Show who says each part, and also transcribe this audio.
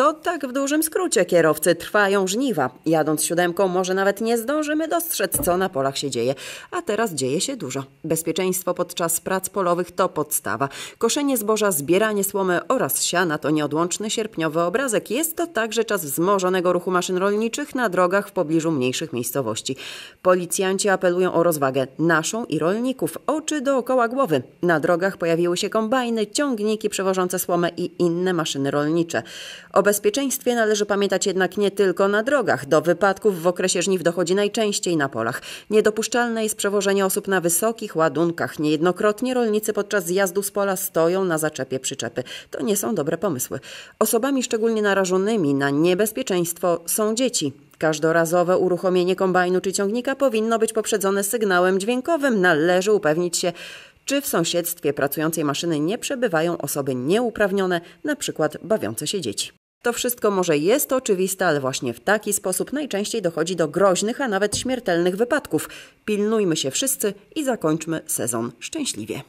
Speaker 1: To tak w dużym skrócie kierowcy trwają żniwa. Jadąc siódemką może nawet nie zdążymy dostrzec, co na polach się dzieje. A teraz dzieje się dużo. Bezpieczeństwo podczas prac polowych to podstawa. Koszenie zboża, zbieranie słomy oraz siana to nieodłączny sierpniowy obrazek. Jest to także czas wzmożonego ruchu maszyn rolniczych na drogach w pobliżu mniejszych miejscowości. Policjanci apelują o rozwagę naszą i rolników. Oczy dookoła głowy. Na drogach pojawiły się kombajny, ciągniki przewożące słomę i inne maszyny rolnicze. Obe bezpieczeństwie należy pamiętać jednak nie tylko na drogach. Do wypadków w okresie żniw dochodzi najczęściej na polach. Niedopuszczalne jest przewożenie osób na wysokich ładunkach. Niejednokrotnie rolnicy podczas zjazdu z pola stoją na zaczepie przyczepy. To nie są dobre pomysły. Osobami szczególnie narażonymi na niebezpieczeństwo są dzieci. Każdorazowe uruchomienie kombajnu czy ciągnika powinno być poprzedzone sygnałem dźwiękowym. Należy upewnić się, czy w sąsiedztwie pracującej maszyny nie przebywają osoby nieuprawnione, np. bawiące się dzieci. To wszystko może jest oczywiste, ale właśnie w taki sposób najczęściej dochodzi do groźnych, a nawet śmiertelnych wypadków. Pilnujmy się wszyscy i zakończmy sezon szczęśliwie.